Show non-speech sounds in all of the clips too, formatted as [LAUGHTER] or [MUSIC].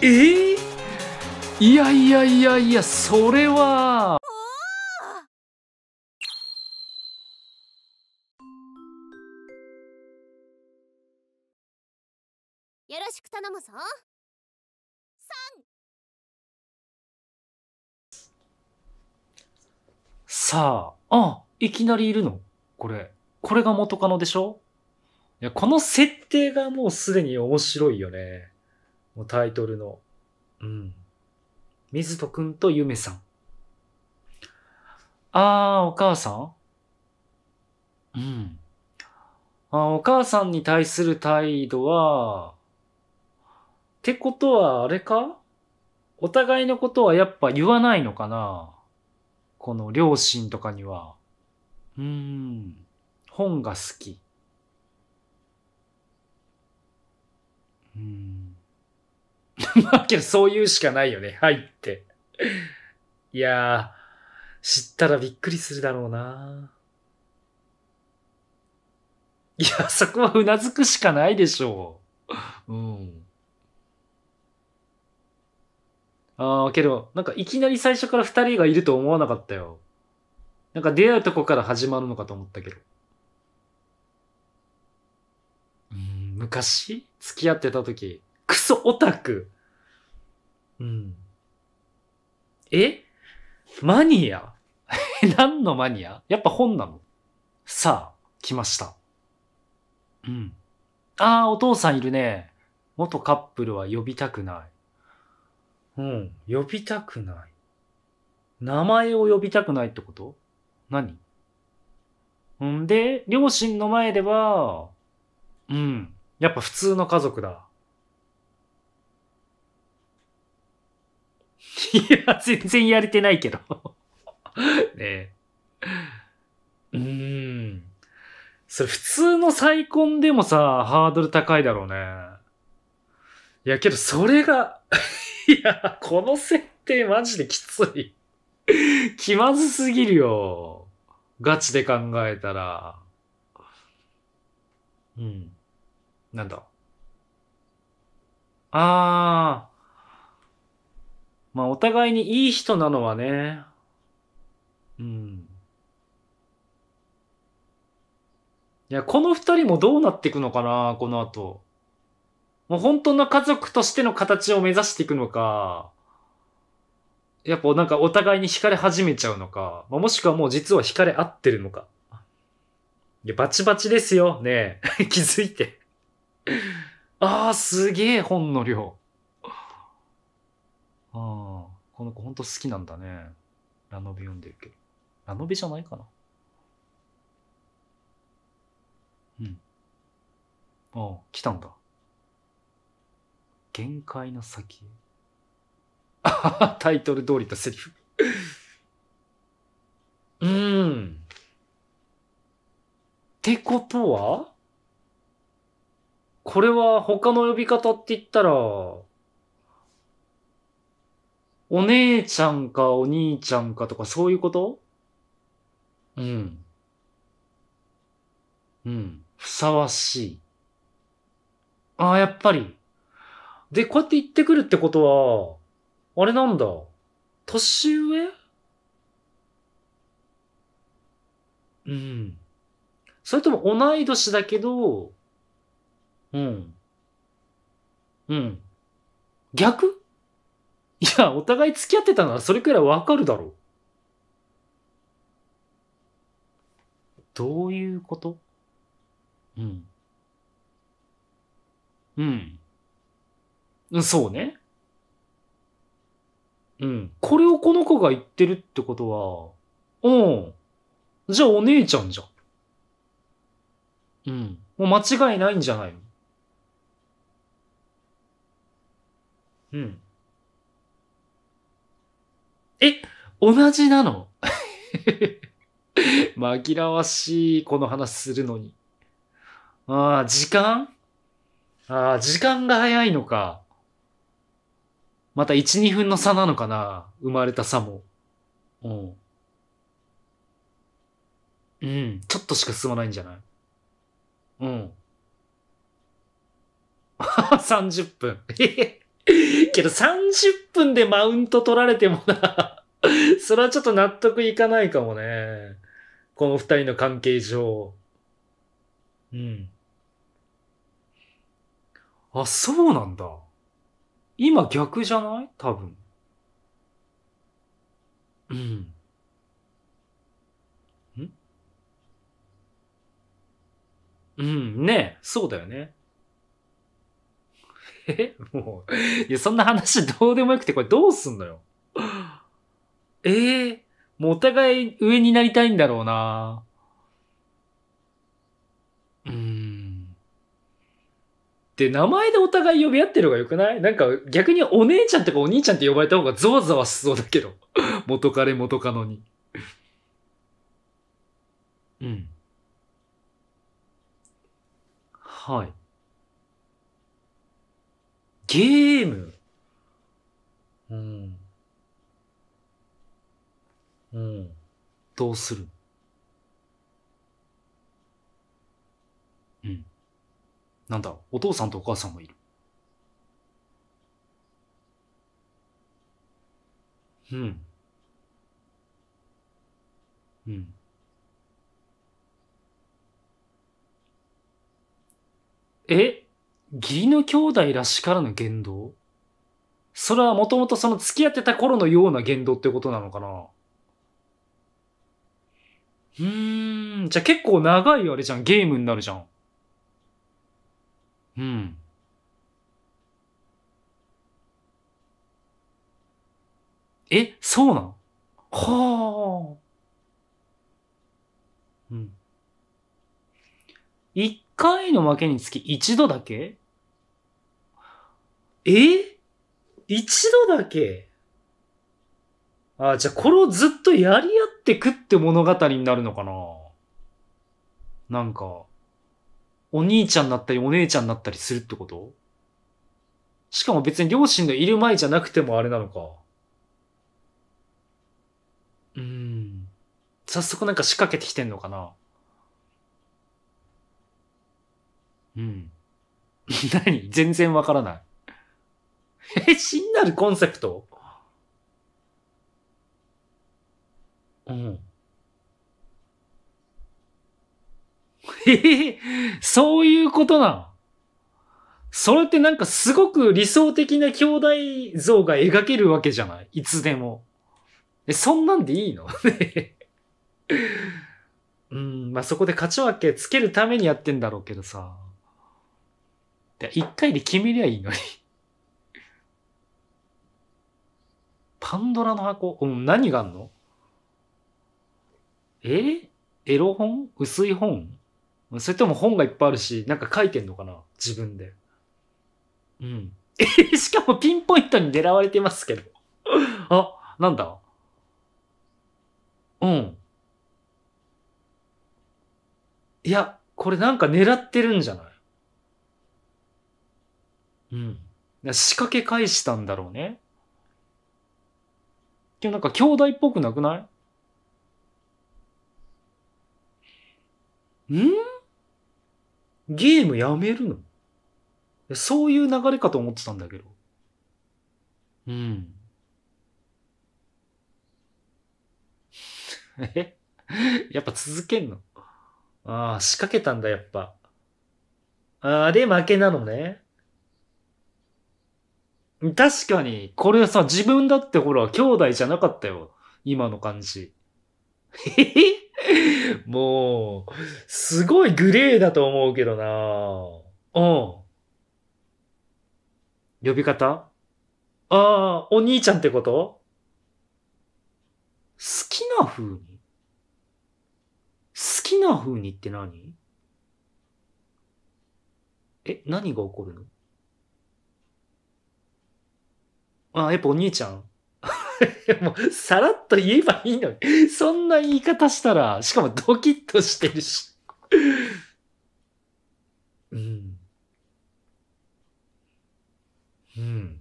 えー、いやいやいやいやそれはよろしく頼むぞさあ、あ、いきなりいるのこれ。これが元カノでしょいや、この設定がもうすでに面白いよね。もうタイトルの。うん。水戸くんとゆめさん。あー、お母さんうん。あお母さんに対する態度は、ってことはあれかお互いのことはやっぱ言わないのかなこの両親とかには。うーん。本が好き。うん。[LAUGHS] まあけどそういうしかないよね。はいって。いやー、知ったらびっくりするだろうな。いや、そこはうなずくしかないでしょう。うん。ああ、けど、なんかいきなり最初から二人がいると思わなかったよ。なんか出会うとこから始まるのかと思ったけど。うん、昔付き合ってた時。クソオタク。うん。えマニア [LAUGHS] 何のマニアやっぱ本なのさあ、来ました。うん。ああ、お父さんいるね。元カップルは呼びたくない。うん、呼びたくない。名前を呼びたくないってこと何んで、両親の前では、うん、やっぱ普通の家族だ。いや、全然やれてないけど [LAUGHS] ねえ。うーん。それ普通の再婚でもさ、ハードル高いだろうね。いや、けどそれが [LAUGHS] いや、この設定マジできつい気まずすぎるよ。ガチで考えたら。うん。なんだ。あまあお互いにいい人なのはね、うん。いや、この二人もどうなっていくのかな、この後。もう本当の家族としての形を目指していくのか、やっぱなんかお互いに惹かれ始めちゃうのか、もしくはもう実は惹かれ合ってるのか。いや、バチバチですよ、ねえ。[LAUGHS] 気づいて [LAUGHS] ああ、すげえ本の量。ああ、この子ほんと好きなんだね。ラノベ読んでるけど。ラノベじゃないかな。うん。ああ、来たんだ。限界の先へ。タイトル通りとセリフうーん。ってことはこれは他の呼び方って言ったら、お姉ちゃんかお兄ちゃんかとかそういうことうん。うん。ふさわしい。ああ、やっぱり。で、こうやって言ってくるってことは、あれなんだ。年上うん。それとも同い年だけど、うん。うん。逆いや、お互い付き合ってたならそれくらいわかるだろう。どういうことうん。うん。うん、そうね。うん。これをこの子が言ってるってことは、うん。じゃあお姉ちゃんじゃん。うん。もう間違いないんじゃないのうん。え、同じなの [LAUGHS] 紛らわしい、この話するのに。ああ、時間ああ、時間が早いのか。また1、2分の差なのかな生まれた差も。うん。うん。ちょっとしか進まないんじゃないうん。30 [LAUGHS] 分。えへけど、30分でマウント取られてもな [LAUGHS] それはちょっと納得いかないかもね。この二人の関係上。うん。あ、そうなんだ。今逆じゃない多分。うん。んうん、ねえ、そうだよね。え [LAUGHS] もう、いや、そんな話どうでもよくて、これどうすんのよ。ええー、もうお互い上になりたいんだろうなうん。で、名前でお互い呼び合ってる方がよくないなんか逆にお姉ちゃんとかお兄ちゃんって呼ばれた方がゾワゾワしそうだけど。[LAUGHS] 元彼元カノに。うん。はい。ゲームうん。うん。どうするうん。なんだ、お父さんとお母さんもいる。うん。うん。え義理の兄弟らしからぬ言動それはもともとその付き合ってた頃のような言動ってことなのかなうーん、じゃあ結構長いあれじゃん、ゲームになるじゃん。うん。え、そうなんはあ。うん。一回の負けにつき一度だけえ一度だけあ、じゃあこれをずっとやり合ってくって物語になるのかななんか、お兄ちゃんになったりお姉ちゃんになったりするってことしかも別に両親のいる前じゃなくてもあれなのか。うん。早速なんか仕掛けてきてんのかなうん。[LAUGHS] 何全然わからない。え、死なるコンセプトうん。ええそういうことなそれってなんかすごく理想的な兄弟像が描けるわけじゃないいつでも。え、そんなんでいいの [LAUGHS] うん、まあ、そこで勝ち分けつけるためにやってんだろうけどさ。一回で決めりゃいいのに [LAUGHS] パンドラの箱、うん、何があんのえエロ本薄い本それとも本がいっぱいあるし、なんか書いてんのかな自分で。うん。[LAUGHS] えしかもピンポイントに狙われてますけど [LAUGHS] あ、なんだうん。いや、これなんか狙ってるんじゃないうん。仕掛け返したんだろうね。でもなんか兄弟っぽくなくないんゲームやめるのそういう流れかと思ってたんだけど。うん。えやっぱ続けんのああ、仕掛けたんだ、やっぱ。ああ、で負けなのね。確かに、これさ、自分だってほら、兄弟じゃなかったよ。今の感じ。[LAUGHS] もう、すごいグレーだと思うけどなうん。呼び方ああ、お兄ちゃんってこと好きな風に好きな風にって何え、何が起こるのあ、やっぱお兄ちゃん。[LAUGHS] もう、さらっと言えばいいのに。そんな言い方したら、しかもドキッとしてるし。うん。うん。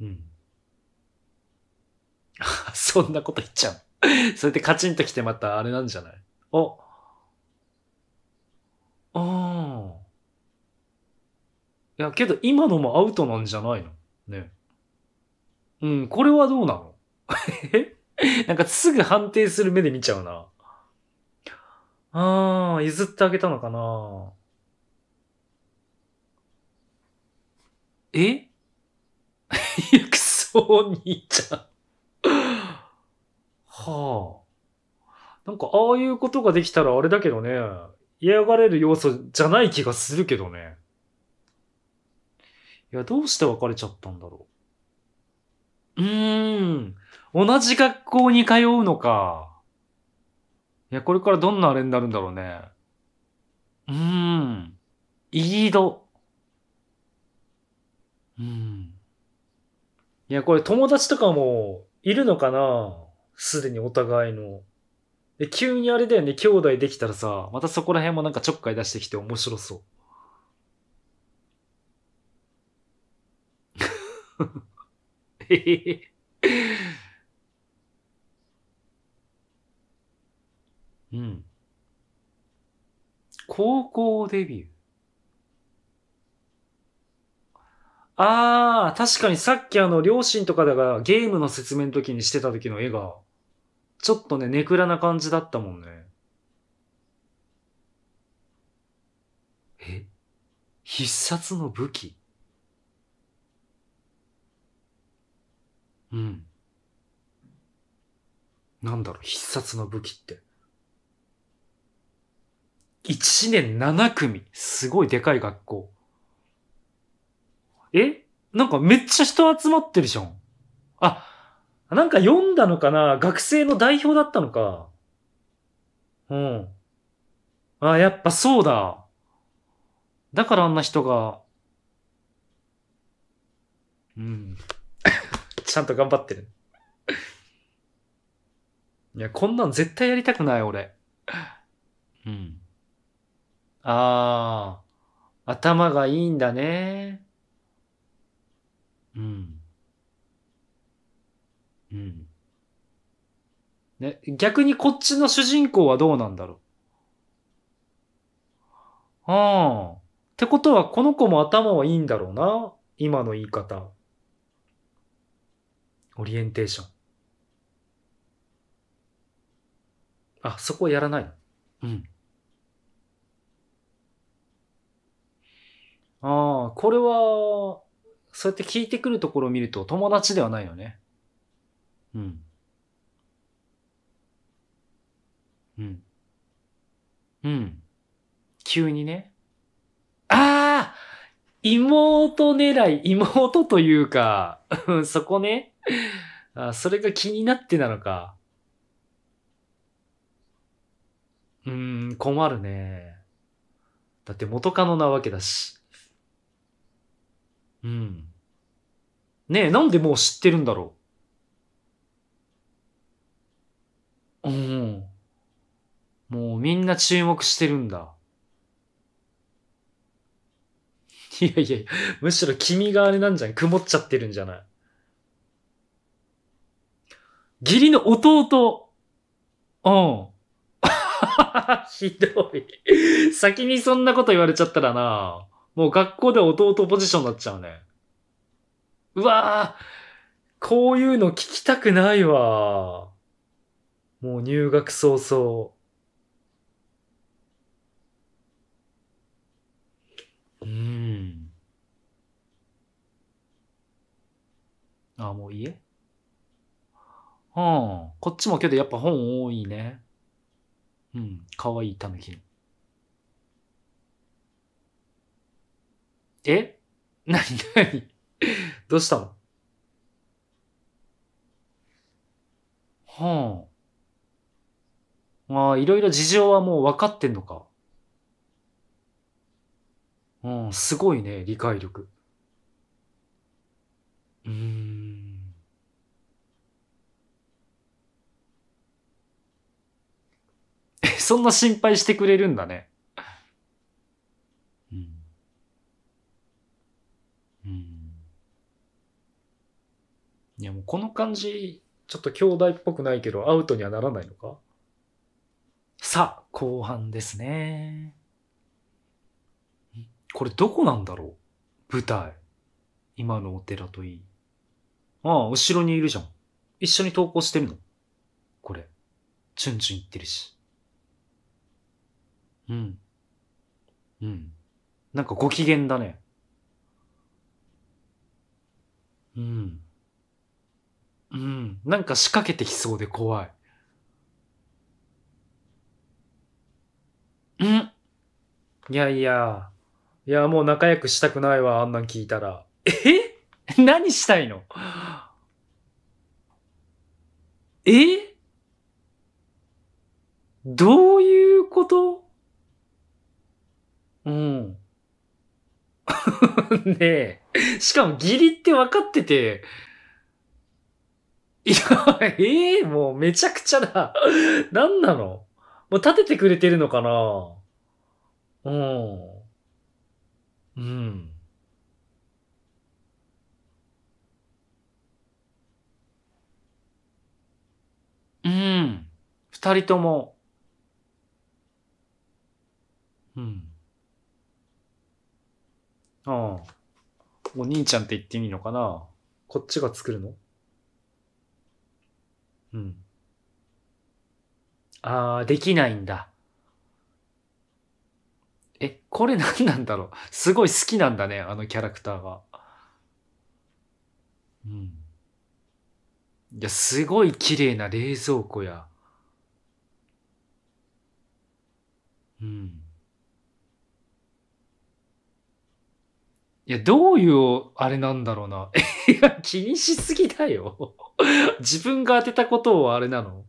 うん。[LAUGHS] そんなこと言っちゃう。それでカチンと来てまたあれなんじゃないお。ああ。いや、けど今のもアウトなんじゃないのね。うん、これはどうなの [LAUGHS] なんかすぐ判定する目で見ちゃうな。ああ、譲ってあげたのかなえ行くそう兄ちゃんはあ。なんかああいうことができたらあれだけどね、嫌がれる要素じゃない気がするけどね。いや、どうして別れちゃったんだろう。うーん。同じ学校に通うのか。いや、これからどんなあれになるんだろうね。うーん。いいど。うん。いや、これ友達とかもいるのかなすでにお互いの。で、急にあれだよね、兄弟できたらさ、またそこら辺もなんかちょっかい出してきて面白そう。へへへ。うん。高校デビュー。ああ、確かにさっきあの、両親とかだがゲームの説明の時にしてた時の絵が、ちょっとね、ネクラな感じだったもんね。え必殺の武器うん。なんだろう、必殺の武器って。1年7組。すごいでかい学校。えなんかめっちゃ人集まってるじゃん。あ、なんか読んだのかな学生の代表だったのか。うん。あ、やっぱそうだ。だからあんな人が。うん。ちゃんと頑張ってる。いや、こんなん絶対やりたくない、俺。うん。ああ、頭がいいんだね。うん。うん。ね、逆にこっちの主人公はどうなんだろう。ああ。ってことは、この子も頭はいいんだろうな。今の言い方。オリエンテーション。あ、そこはやらないうん。ああ、これは、そうやって聞いてくるところを見ると友達ではないよね。うん。うん。うん。急にね。ああ妹狙い、妹というかそこね。[LAUGHS] あ、それが気になってなのか。うーん、困るね。だって元カノなわけだし。うん。ねえ、なんでもう知ってるんだろう。うん。もうみんな注目してるんだ。いやいや、むしろ君があれなんじゃん。曇っちゃってるんじゃない義理の弟。うん。[LAUGHS] ひどい。先にそんなこと言われちゃったらな、もう学校で弟ポジションになっちゃうね。うわぁ、こういうの聞きたくないわ。もう入学早々。うん。あ、もう家うん。こっちもけどやっぱ本多いね。うん。かわいいたぬき。えなになにどうしたのはあ。まあ、いろいろ事情はもう分かってんのか。うん、すごいね、理解力。そんな心配してくれるんだね。うん。うん。いや、もうこの感じ、ちょっと兄弟っぽくないけど、アウトにはならないのかさあ、後半ですね。これどこなんだろう舞台。今のお寺といい。ああ、後ろにいるじゃん。一緒に投稿してるのこれ。チュンチュン言ってるし。うん。うん。なんかご機嫌だね。うん。うん。なんか仕掛けてきそうで怖い。うん。いやいや。いや、もう仲良くしたくないわ、あんなん聞いたら。え何したいのえどういうことうん。[LAUGHS] ねえ。しかも義理って分かってて、いや、[LAUGHS] ええー、もうめちゃくちゃだ。なんなのもう立ててくれてるのかなうん。うん。うん。二人とも。ああ。お兄ちゃんって言っていいのかなこっちが作るのうん。ああ、できないんだ。え、これ何なんだろうすごい好きなんだね、あのキャラクターが。うん。いや、すごい綺麗な冷蔵庫や。うん。いや、どういう、あれなんだろうな。[LAUGHS] 気にしすぎだよ。[LAUGHS] 自分が当てたことをあれなの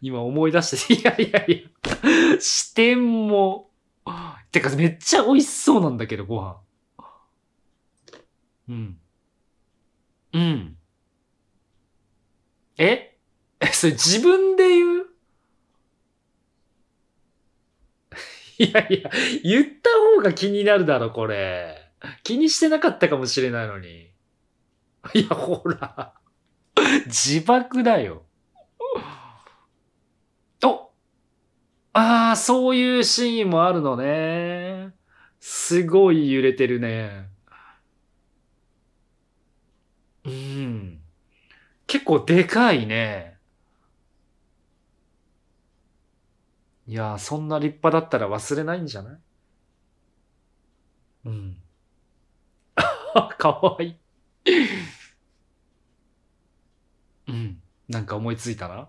今思い出して、[LAUGHS] いやいやいや、視点も、てかめっちゃ美味しそうなんだけど、ご飯。うん。うん。ええ、それ自分で言ういやいや、言った方が気になるだろ、これ。[LAUGHS] 気にしてなかったかもしれないのに。[LAUGHS] いや、ほら。自爆だよ。おああ、そういうシーンもあるのね。すごい揺れてるね。うん。結構でかいね。いやそんな立派だったら忘れないんじゃないうん。[LAUGHS] かわいい。うん。なんか思いついたら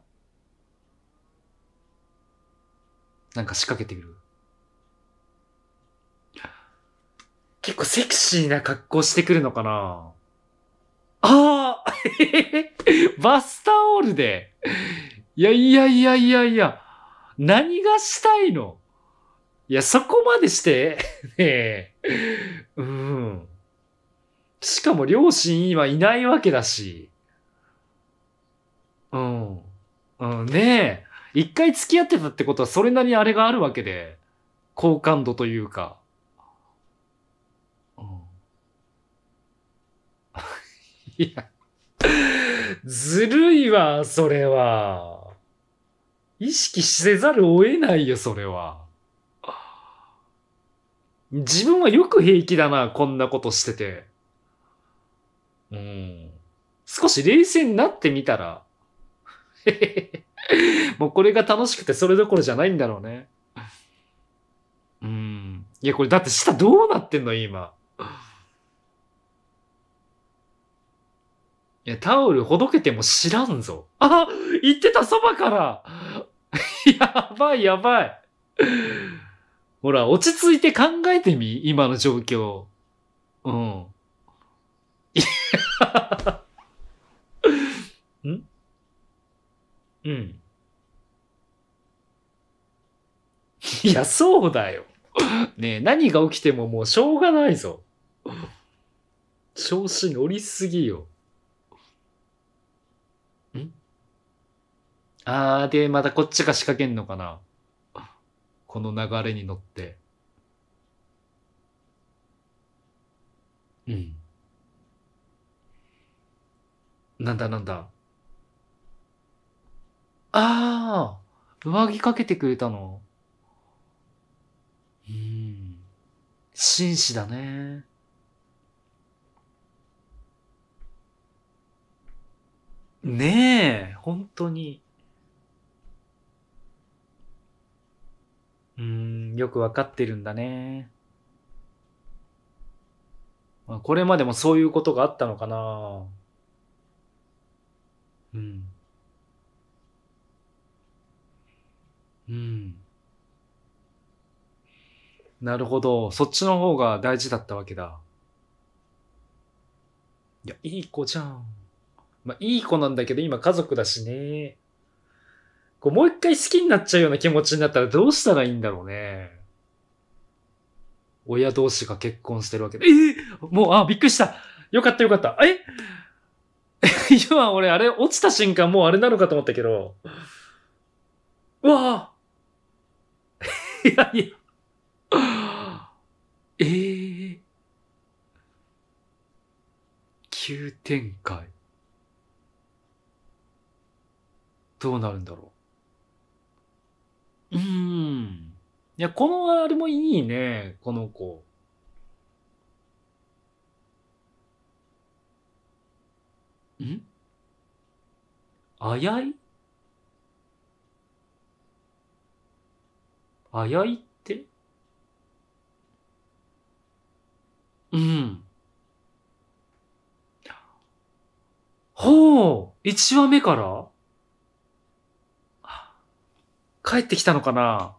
なんか仕掛けてみる。結構セクシーな格好してくるのかなああ [LAUGHS] バスタオルでいやいやいやいやいや、何がしたいのいや、そこまでして、[LAUGHS] ねえ、うん。しかも両親今いないわけだし。うん。うん、ねえ。一回付き合ってたってことはそれなりにあれがあるわけで。好感度というか。[LAUGHS] いや。ずるいわ、それは。意識せざるを得ないよ、それは。自分はよく平気だな、こんなことしてて。うん。少し冷静になってみたら、[LAUGHS] もうこれが楽しくてそれどころじゃないんだろうね。うん。いや、これだって下どうなってんの今。いや、タオルほどけても知らんぞ。あ言ってたそばから [LAUGHS] やばいやばいほら、落ち着いて考えてみ今の状況。うん。んうん。いや、そうだよ。ねえ、何が起きてももうしょうがないぞ。調子乗りすぎよ。んあー、で、またこっちが仕掛けんのかな。この流れに乗って。うん。なんだなんだ。ああ上着かけてくれたの。うん。紳士だね。ねえ、本当に。うん、よくわかってるんだね。これまでもそういうことがあったのかなうん。うん。なるほど。そっちの方が大事だったわけだ。いや、いい子じゃん。まあ、いい子なんだけど、今家族だしね。こう、もう一回好きになっちゃうような気持ちになったらどうしたらいいんだろうね。親同士が結婚してるわけで。えー、もう、あ、びっくりした。よかったよかった。え [LAUGHS] 今俺あれ落ちた瞬間もうあれなのかと思ったけど、うわぁ [LAUGHS] いやいや、えぇ、ー、急展開。どうなるんだろう。うーん。いや、このあれもいいね、この子。んあやいあやいってうん。ほう一話目から帰ってきたのかな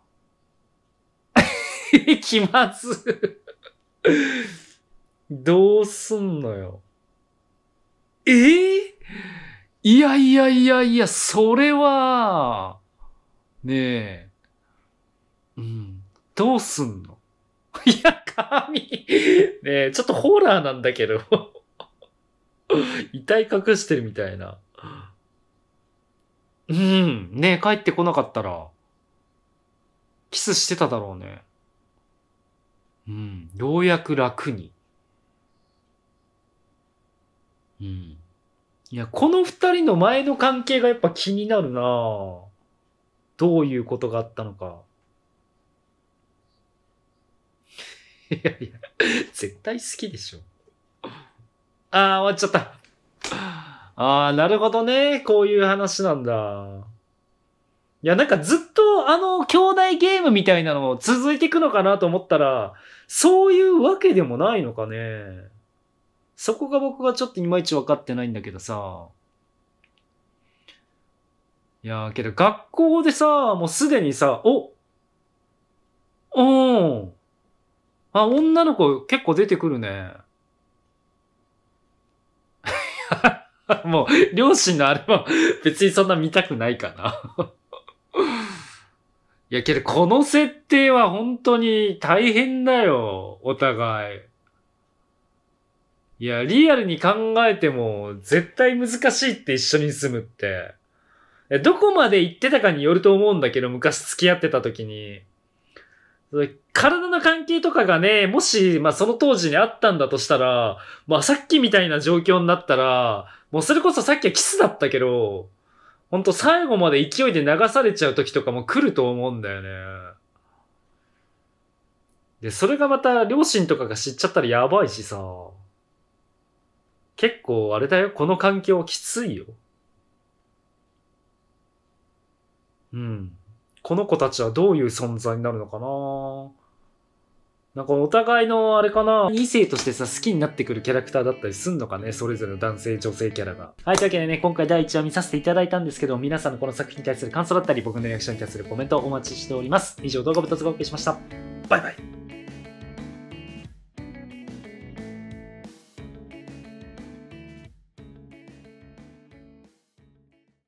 [LAUGHS] 気まず [LAUGHS] どうすんのよ。えー、いやいやいやいや、それは、ねえ、うん、どうすんの [LAUGHS] いや、神、ねえ、ちょっとホラーなんだけど遺体隠してるみたいな。うん、ねえ、帰ってこなかったら、キスしてただろうね。うん、ようやく楽に。うん。いや、この二人の前の関係がやっぱ気になるなどういうことがあったのか。[LAUGHS] いやいや、絶対好きでしょ。ああ、終わっちゃった。ああ、なるほどね。こういう話なんだ。いや、なんかずっとあの、兄弟ゲームみたいなの続いていくのかなと思ったら、そういうわけでもないのかね。そこが僕がちょっといまいち分かってないんだけどさ。いやーけど学校でさ、もうすでにさ、おおん。あ、女の子結構出てくるね。[LAUGHS] もう、両親のあれは別にそんな見たくないかないやけど、この設定は本当に大変だよ、お互い。いや、リアルに考えても、絶対難しいって一緒に住むって。どこまで行ってたかによると思うんだけど、昔付き合ってた時に。体の関係とかがね、もし、まあその当時にあったんだとしたら、まあさっきみたいな状況になったら、もうそれこそさっきはキスだったけど、ほんと最後まで勢いで流されちゃう時とかも来ると思うんだよね。で、それがまた両親とかが知っちゃったらやばいしさ。結構あれだよ、この環境きついよ。うん。この子たちはどういう存在になるのかななんかお互いのあれかな異性としてさ、好きになってくるキャラクターだったりすんのかねそれぞれの男性、女性キャラが。はい、というわけでね、今回第1話見させていただいたんですけど、皆さんのこの作品に対する感想だったり、僕のリアクションに対するコメントをお待ちしております。以上、動画部とお送りしました。バイバイ。